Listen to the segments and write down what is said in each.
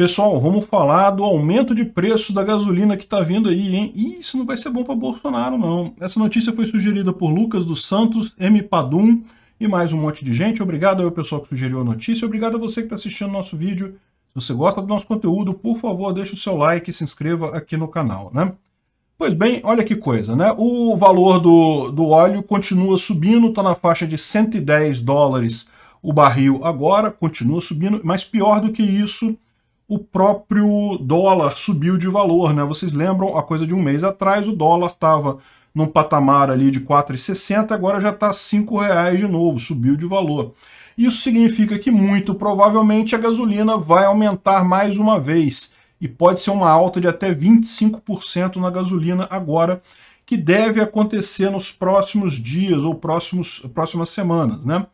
Pessoal, vamos falar do aumento de preço da gasolina que está vindo aí, hein? E isso não vai ser bom para Bolsonaro, não. Essa notícia foi sugerida por Lucas dos Santos, M. Padum e mais um monte de gente. Obrigado ao pessoal que sugeriu a notícia. Obrigado a você que está assistindo nosso vídeo. Se você gosta do nosso conteúdo, por favor, deixe o seu like e se inscreva aqui no canal, né? Pois bem, olha que coisa, né? O valor do, do óleo continua subindo, está na faixa de 110 dólares o barril agora, continua subindo, mas pior do que isso o próprio dólar subiu de valor, né? Vocês lembram, a coisa de um mês atrás, o dólar estava num patamar ali de 4,60, agora já está R$ 5,00 de novo, subiu de valor. Isso significa que muito provavelmente a gasolina vai aumentar mais uma vez e pode ser uma alta de até 25% na gasolina agora, que deve acontecer nos próximos dias ou próximos, próximas semanas, né?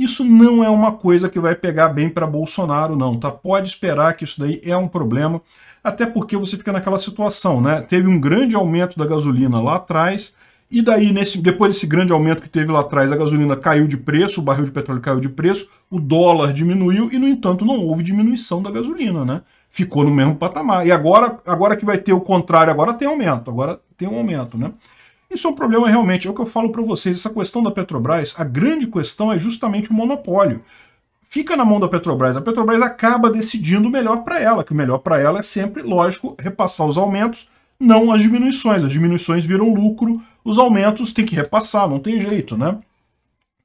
Isso não é uma coisa que vai pegar bem para Bolsonaro, não, tá? Pode esperar que isso daí é um problema, até porque você fica naquela situação, né? Teve um grande aumento da gasolina lá atrás, e daí, nesse, depois desse grande aumento que teve lá atrás, a gasolina caiu de preço, o barril de petróleo caiu de preço, o dólar diminuiu e, no entanto, não houve diminuição da gasolina, né? Ficou no mesmo patamar. E agora, agora que vai ter o contrário, agora tem aumento, agora tem um aumento, né? Isso é um problema realmente, é o que eu falo para vocês, essa questão da Petrobras, a grande questão é justamente o monopólio. Fica na mão da Petrobras, a Petrobras acaba decidindo o melhor para ela, que o melhor para ela é sempre, lógico, repassar os aumentos, não as diminuições. As diminuições viram lucro, os aumentos tem que repassar, não tem jeito, né?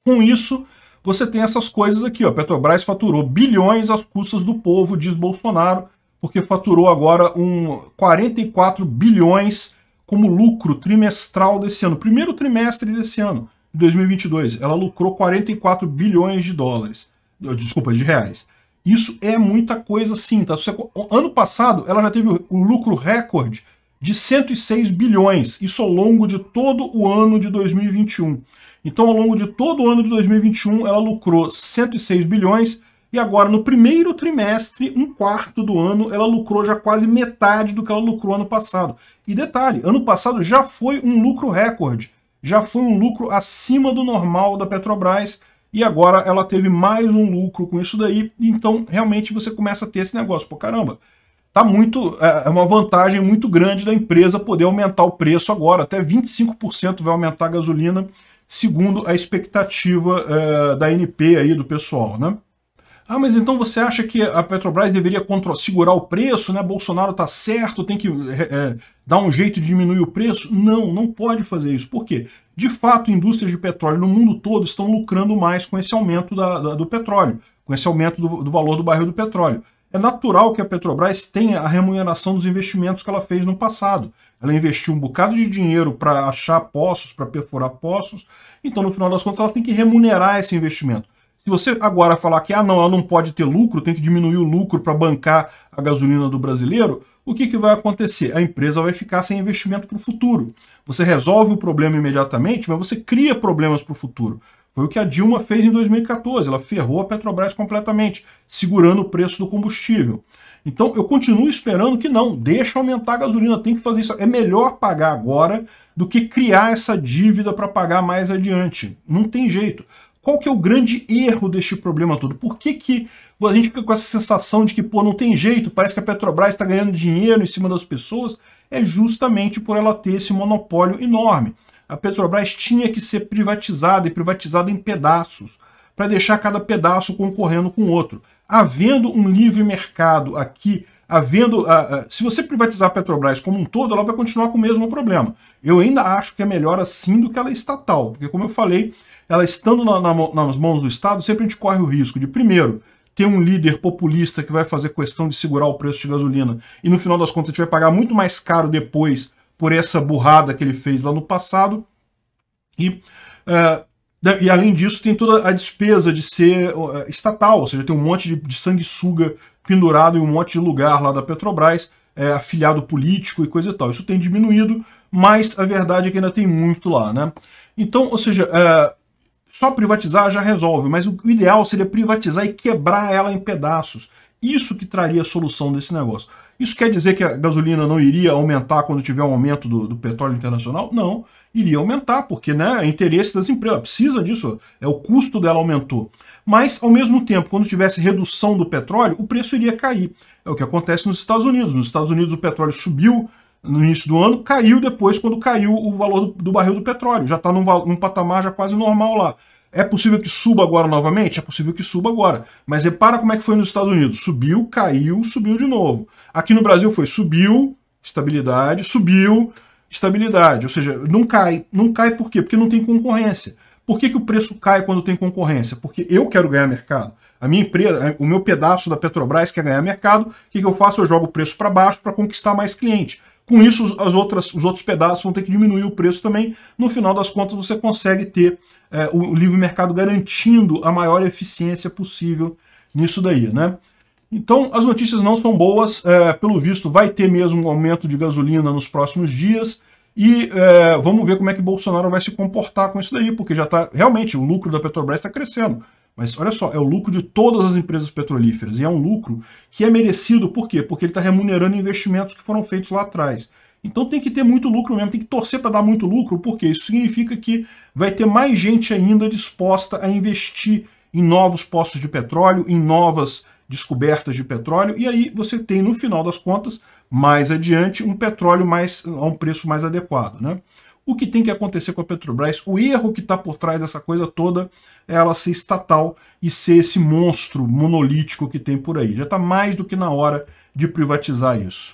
Com isso, você tem essas coisas aqui, ó. Petrobras faturou bilhões às custas do povo, diz Bolsonaro, porque faturou agora um 44 bilhões como lucro trimestral desse ano, primeiro trimestre desse ano, de 2022. Ela lucrou 44 bilhões de dólares, desculpa, de reais. Isso é muita coisa sim, tá? Ano passado ela já teve o lucro recorde de 106 bilhões, isso ao longo de todo o ano de 2021. Então, ao longo de todo o ano de 2021, ela lucrou 106 bilhões, e agora, no primeiro trimestre, um quarto do ano, ela lucrou já quase metade do que ela lucrou ano passado. E detalhe, ano passado já foi um lucro recorde, já foi um lucro acima do normal da Petrobras, e agora ela teve mais um lucro com isso daí, então realmente você começa a ter esse negócio. Pô, caramba, tá muito, é, é uma vantagem muito grande da empresa poder aumentar o preço agora, até 25% vai aumentar a gasolina, segundo a expectativa é, da NP aí do pessoal, né? Ah, mas então você acha que a Petrobras deveria segurar o preço, né? Bolsonaro está certo, tem que é, é, dar um jeito de diminuir o preço? Não, não pode fazer isso. Por quê? De fato, indústrias de petróleo no mundo todo estão lucrando mais com esse aumento da, da, do petróleo, com esse aumento do, do valor do barril do petróleo. É natural que a Petrobras tenha a remuneração dos investimentos que ela fez no passado. Ela investiu um bocado de dinheiro para achar poços, para perfurar poços, então no final das contas ela tem que remunerar esse investimento. Se você agora falar que ah, não, ela não pode ter lucro, tem que diminuir o lucro para bancar a gasolina do brasileiro, o que, que vai acontecer? A empresa vai ficar sem investimento para o futuro. Você resolve o problema imediatamente, mas você cria problemas para o futuro. Foi o que a Dilma fez em 2014. Ela ferrou a Petrobras completamente, segurando o preço do combustível. Então eu continuo esperando que não, deixa aumentar a gasolina, tem que fazer isso. É melhor pagar agora do que criar essa dívida para pagar mais adiante. Não tem jeito. Qual que é o grande erro deste problema todo? Por que, que a gente fica com essa sensação de que, pô, não tem jeito, parece que a Petrobras está ganhando dinheiro em cima das pessoas? É justamente por ela ter esse monopólio enorme. A Petrobras tinha que ser privatizada e privatizada em pedaços, para deixar cada pedaço concorrendo com o outro. Havendo um livre mercado aqui havendo. Ah, ah, se você privatizar a Petrobras como um todo, ela vai continuar com o mesmo problema. Eu ainda acho que é melhor assim do que ela estatal, porque, como eu falei, ela estando na, na, nas mãos do Estado, sempre a gente corre o risco de, primeiro, ter um líder populista que vai fazer questão de segurar o preço de gasolina e, no final das contas, a gente vai pagar muito mais caro depois por essa burrada que ele fez lá no passado. E. Uh, e além disso, tem toda a despesa de ser eh, estatal, ou seja, tem um monte de, de sanguessuga pendurado em um monte de lugar lá da Petrobras, é, afiliado político e coisa e tal. Isso tem diminuído, mas a verdade é que ainda tem muito lá, né? Então, ou seja, é, só privatizar já resolve, mas o ideal seria privatizar e quebrar ela em pedaços. Isso que traria a solução desse negócio. Isso quer dizer que a gasolina não iria aumentar quando tiver um aumento do, do petróleo internacional? Não, iria aumentar, porque né, é interesse das empresas, precisa disso, é o custo dela aumentou. Mas, ao mesmo tempo, quando tivesse redução do petróleo, o preço iria cair. É o que acontece nos Estados Unidos. Nos Estados Unidos o petróleo subiu no início do ano, caiu depois quando caiu o valor do, do barril do petróleo. Já está num, num patamar já quase normal lá. É possível que suba agora novamente? É possível que suba agora. Mas repara como é que foi nos Estados Unidos. Subiu, caiu, subiu de novo. Aqui no Brasil foi subiu, estabilidade, subiu, estabilidade. Ou seja, não cai. Não cai por quê? Porque não tem concorrência. Por que, que o preço cai quando tem concorrência? Porque eu quero ganhar mercado. A minha empresa, é, o meu pedaço da Petrobras quer ganhar mercado. O que, que eu faço? Eu jogo o preço para baixo para conquistar mais cliente. Com isso, as outras, os outros pedaços vão ter que diminuir o preço também. No final das contas, você consegue ter é, o, o livre mercado garantindo a maior eficiência possível nisso daí, né? Então, as notícias não são boas, é, pelo visto vai ter mesmo um aumento de gasolina nos próximos dias, e é, vamos ver como é que Bolsonaro vai se comportar com isso daí, porque já está, realmente, o lucro da Petrobras está crescendo. Mas olha só, é o lucro de todas as empresas petrolíferas, e é um lucro que é merecido, por quê? Porque ele está remunerando investimentos que foram feitos lá atrás. Então tem que ter muito lucro mesmo, tem que torcer para dar muito lucro, porque isso significa que vai ter mais gente ainda disposta a investir em novos postos de petróleo, em novas descobertas de petróleo, e aí você tem, no final das contas, mais adiante, um petróleo mais, a um preço mais adequado. Né? O que tem que acontecer com a Petrobras, o erro que está por trás dessa coisa toda, é ela ser estatal e ser esse monstro monolítico que tem por aí. Já está mais do que na hora de privatizar isso.